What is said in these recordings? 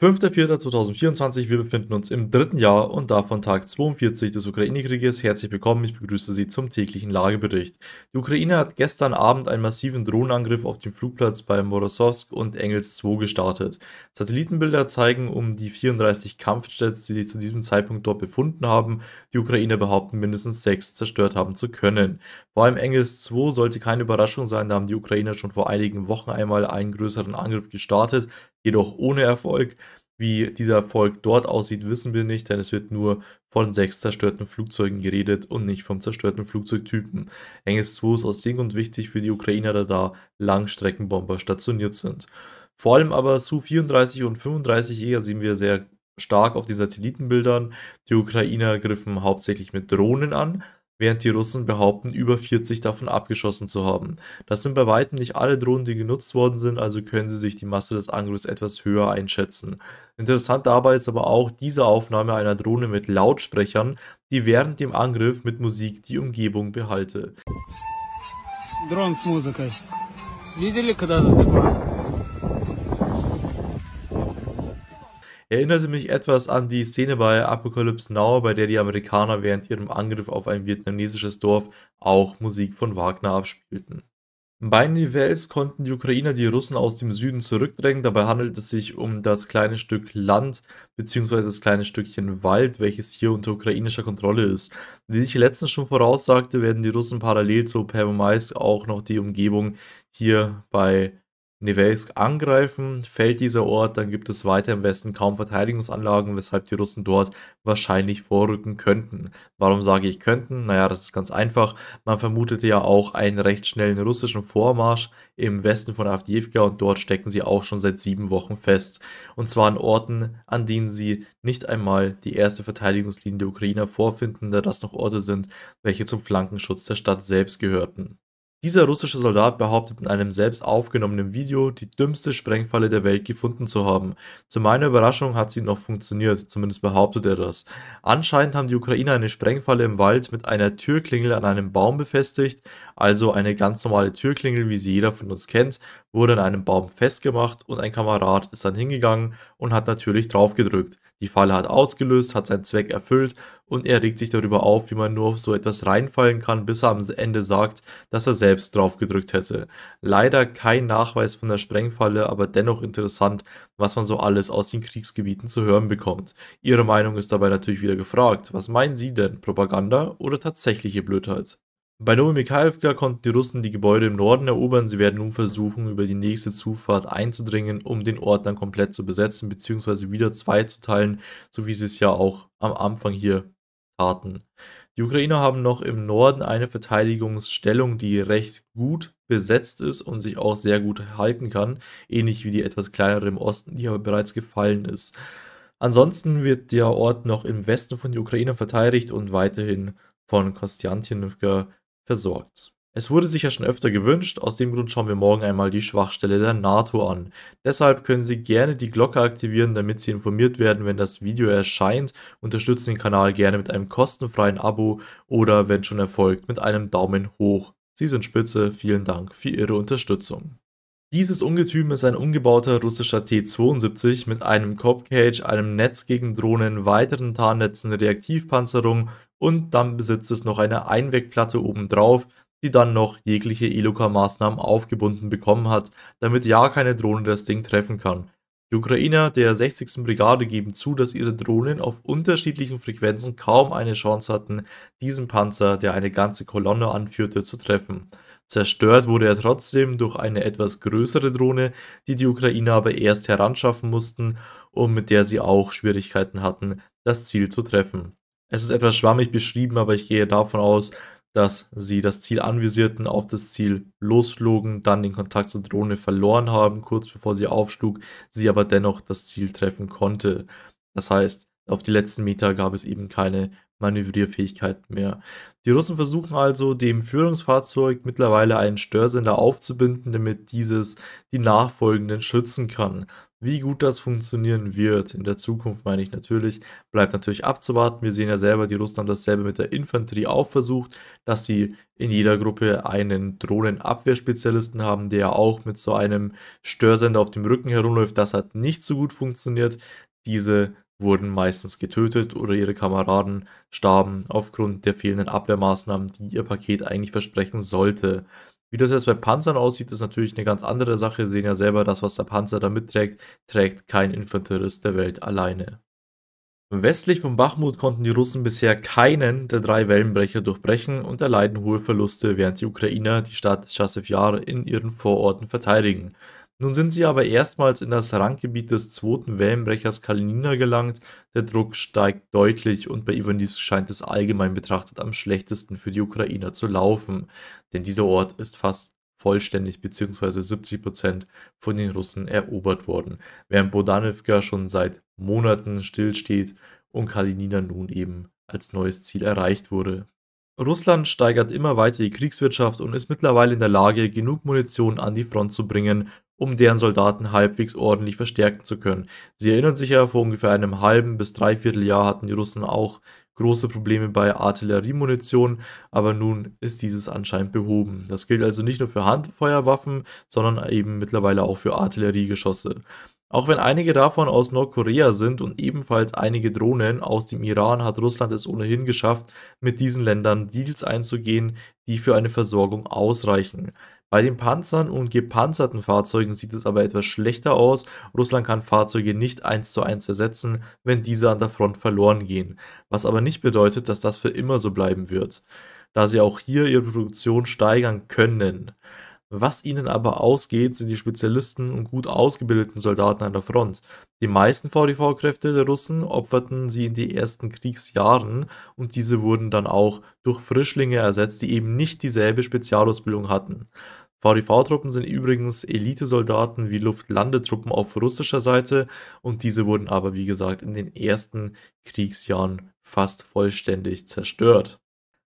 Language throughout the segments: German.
5.4.2024, wir befinden uns im dritten Jahr und davon Tag 42 des Ukraine-Krieges. Herzlich willkommen, ich begrüße Sie zum täglichen Lagebericht. Die Ukraine hat gestern Abend einen massiven Drohnenangriff auf dem Flugplatz bei Morosowsk und Engels 2 gestartet. Satellitenbilder zeigen um die 34 Kampfjets, die sich zu diesem Zeitpunkt dort befunden haben. Die Ukrainer behaupten, mindestens sechs zerstört haben zu können. Vor allem Engels 2 sollte keine Überraschung sein, da haben die Ukrainer schon vor einigen Wochen einmal einen größeren Angriff gestartet jedoch ohne Erfolg. Wie dieser Erfolg dort aussieht, wissen wir nicht, denn es wird nur von sechs zerstörten Flugzeugen geredet und nicht vom zerstörten Flugzeugtypen. Engels 2 ist aus dem Grund wichtig für die Ukrainer, da Langstreckenbomber stationiert sind. Vor allem aber Su-34 und 35 Jäger sehen wir sehr stark auf den Satellitenbildern. Die Ukrainer griffen hauptsächlich mit Drohnen an, während die Russen behaupten, über 40 davon abgeschossen zu haben. Das sind bei weitem nicht alle Drohnen, die genutzt worden sind, also können Sie sich die Masse des Angriffs etwas höher einschätzen. Interessant dabei ist aber auch diese Aufnahme einer Drohne mit Lautsprechern, die während dem Angriff mit Musik die Umgebung behalte. Drohnen mit Musik. Видели когда-то такое? Erinnerte mich etwas an die Szene bei Apocalypse Now, bei der die Amerikaner während ihrem Angriff auf ein vietnamesisches Dorf auch Musik von Wagner abspielten. Bei Nivels konnten die Ukrainer die Russen aus dem Süden zurückdrängen, dabei handelt es sich um das kleine Stück Land bzw. das kleine Stückchen Wald, welches hier unter ukrainischer Kontrolle ist. Wie ich letztens schon voraussagte, werden die Russen parallel zu Pervomaisk auch noch die Umgebung hier bei Nevesk angreifen, fällt dieser Ort, dann gibt es weiter im Westen kaum Verteidigungsanlagen, weshalb die Russen dort wahrscheinlich vorrücken könnten. Warum sage ich könnten? Naja, das ist ganz einfach. Man vermutete ja auch einen recht schnellen russischen Vormarsch im Westen von Avdiivka und dort stecken sie auch schon seit sieben Wochen fest. Und zwar an Orten, an denen sie nicht einmal die erste Verteidigungslinie der Ukrainer vorfinden, da das noch Orte sind, welche zum Flankenschutz der Stadt selbst gehörten. Dieser russische Soldat behauptet in einem selbst aufgenommenen Video, die dümmste Sprengfalle der Welt gefunden zu haben. Zu meiner Überraschung hat sie noch funktioniert, zumindest behauptet er das. Anscheinend haben die Ukrainer eine Sprengfalle im Wald mit einer Türklingel an einem Baum befestigt, also eine ganz normale Türklingel, wie sie jeder von uns kennt, wurde an einem Baum festgemacht und ein Kamerad ist dann hingegangen und hat natürlich draufgedrückt. Die Falle hat ausgelöst, hat seinen Zweck erfüllt und er regt sich darüber auf, wie man nur auf so etwas reinfallen kann, bis er am Ende sagt, dass er selbst draufgedrückt hätte. Leider kein Nachweis von der Sprengfalle, aber dennoch interessant, was man so alles aus den Kriegsgebieten zu hören bekommt. Ihre Meinung ist dabei natürlich wieder gefragt. Was meinen Sie denn? Propaganda oder tatsächliche Blödheit? Bei Nowomikhaivka konnten die Russen die Gebäude im Norden erobern, sie werden nun versuchen, über die nächste Zufahrt einzudringen, um den Ort dann komplett zu besetzen bzw. wieder zweizuteilen, so wie sie es ja auch am Anfang hier taten. Die Ukrainer haben noch im Norden eine Verteidigungsstellung, die recht gut besetzt ist und sich auch sehr gut halten kann, ähnlich wie die etwas kleinere im Osten, die aber bereits gefallen ist. Ansonsten wird der Ort noch im Westen von den Ukraine verteidigt und weiterhin von Kostjantinivka versorgt. Es wurde sich ja schon öfter gewünscht, aus dem Grund schauen wir morgen einmal die Schwachstelle der NATO an. Deshalb können Sie gerne die Glocke aktivieren, damit Sie informiert werden, wenn das Video erscheint. Unterstützen den Kanal gerne mit einem kostenfreien Abo oder, wenn schon erfolgt, mit einem Daumen hoch. Sie sind spitze, vielen Dank für Ihre Unterstützung. Dieses Ungetüm ist ein umgebauter russischer T-72 mit einem Copcage, einem Netz gegen Drohnen, weiteren Tarnnetzen, Reaktivpanzerung und dann besitzt es noch eine Einwegplatte obendrauf, die dann noch jegliche Eloka-Maßnahmen aufgebunden bekommen hat, damit ja keine Drohne das Ding treffen kann. Die Ukrainer der 60. Brigade geben zu, dass ihre Drohnen auf unterschiedlichen Frequenzen kaum eine Chance hatten, diesen Panzer, der eine ganze Kolonne anführte, zu treffen. Zerstört wurde er trotzdem durch eine etwas größere Drohne, die die Ukrainer aber erst heranschaffen mussten und mit der sie auch Schwierigkeiten hatten, das Ziel zu treffen. Es ist etwas schwammig beschrieben, aber ich gehe davon aus, dass sie das Ziel anvisierten, auf das Ziel losflogen, dann den Kontakt zur Drohne verloren haben, kurz bevor sie aufschlug, sie aber dennoch das Ziel treffen konnte. Das heißt, auf die letzten Meter gab es eben keine Manövrierfähigkeit mehr. Die Russen versuchen also, dem Führungsfahrzeug mittlerweile einen Störsender aufzubinden, damit dieses die Nachfolgenden schützen kann. Wie gut das funktionieren wird in der Zukunft, meine ich natürlich, bleibt natürlich abzuwarten. Wir sehen ja selber, die Russen haben dasselbe mit der Infanterie auch versucht, dass sie in jeder Gruppe einen Drohnenabwehrspezialisten haben, der auch mit so einem Störsender auf dem Rücken herumläuft. Das hat nicht so gut funktioniert. Diese wurden meistens getötet oder ihre Kameraden starben aufgrund der fehlenden Abwehrmaßnahmen, die ihr Paket eigentlich versprechen sollte. Wie das jetzt bei Panzern aussieht, ist natürlich eine ganz andere Sache. Sie sehen ja selber, das, was der Panzer da mitträgt, trägt kein Infanterist der Welt alleine. Westlich von Bachmut konnten die Russen bisher keinen der drei Wellenbrecher durchbrechen und erleiden hohe Verluste, während die Ukrainer die Stadt Chasevjar in ihren Vororten verteidigen. Nun sind sie aber erstmals in das Ranggebiet des zweiten Wellenbrechers Kalinina gelangt, der Druck steigt deutlich und bei Ivaniv scheint es allgemein betrachtet am schlechtesten für die Ukrainer zu laufen, denn dieser Ort ist fast vollständig bzw. 70% von den Russen erobert worden, während Bodanivka schon seit Monaten stillsteht und Kalinina nun eben als neues Ziel erreicht wurde. Russland steigert immer weiter die Kriegswirtschaft und ist mittlerweile in der Lage, genug Munition an die Front zu bringen, um deren Soldaten halbwegs ordentlich verstärken zu können. Sie erinnern sich ja, vor ungefähr einem halben bis dreiviertel Jahr hatten die Russen auch große Probleme bei Artilleriemunition, aber nun ist dieses anscheinend behoben. Das gilt also nicht nur für Handfeuerwaffen, sondern eben mittlerweile auch für Artilleriegeschosse. Auch wenn einige davon aus Nordkorea sind und ebenfalls einige Drohnen aus dem Iran, hat Russland es ohnehin geschafft, mit diesen Ländern Deals einzugehen, die für eine Versorgung ausreichen. Bei den Panzern und gepanzerten Fahrzeugen sieht es aber etwas schlechter aus. Russland kann Fahrzeuge nicht eins zu eins ersetzen, wenn diese an der Front verloren gehen. Was aber nicht bedeutet, dass das für immer so bleiben wird, da sie auch hier ihre Produktion steigern können. Was ihnen aber ausgeht, sind die Spezialisten und gut ausgebildeten Soldaten an der Front. Die meisten VDV-Kräfte der Russen opferten sie in den ersten Kriegsjahren und diese wurden dann auch durch Frischlinge ersetzt, die eben nicht dieselbe Spezialausbildung hatten. VDV-Truppen sind übrigens Elitesoldaten wie Luftlandetruppen auf russischer Seite und diese wurden aber wie gesagt in den ersten Kriegsjahren fast vollständig zerstört.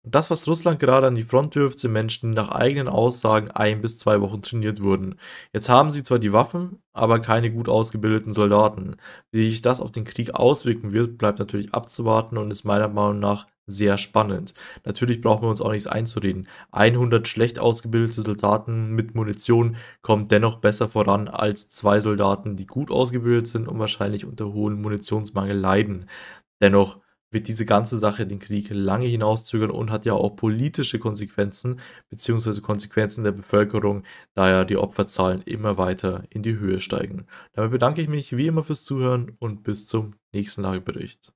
Das, was Russland gerade an die Front wirft, sind Menschen, die nach eigenen Aussagen ein bis zwei Wochen trainiert wurden. Jetzt haben sie zwar die Waffen, aber keine gut ausgebildeten Soldaten. Wie sich das auf den Krieg auswirken wird, bleibt natürlich abzuwarten und ist meiner Meinung nach sehr spannend. Natürlich brauchen wir uns auch nichts einzureden. 100 schlecht ausgebildete Soldaten mit Munition kommen dennoch besser voran als zwei Soldaten, die gut ausgebildet sind und wahrscheinlich unter hohem Munitionsmangel leiden. Dennoch wird diese ganze Sache den Krieg lange hinauszögern und hat ja auch politische Konsequenzen beziehungsweise Konsequenzen der Bevölkerung, da ja die Opferzahlen immer weiter in die Höhe steigen. Damit bedanke ich mich wie immer fürs Zuhören und bis zum nächsten Lagebericht.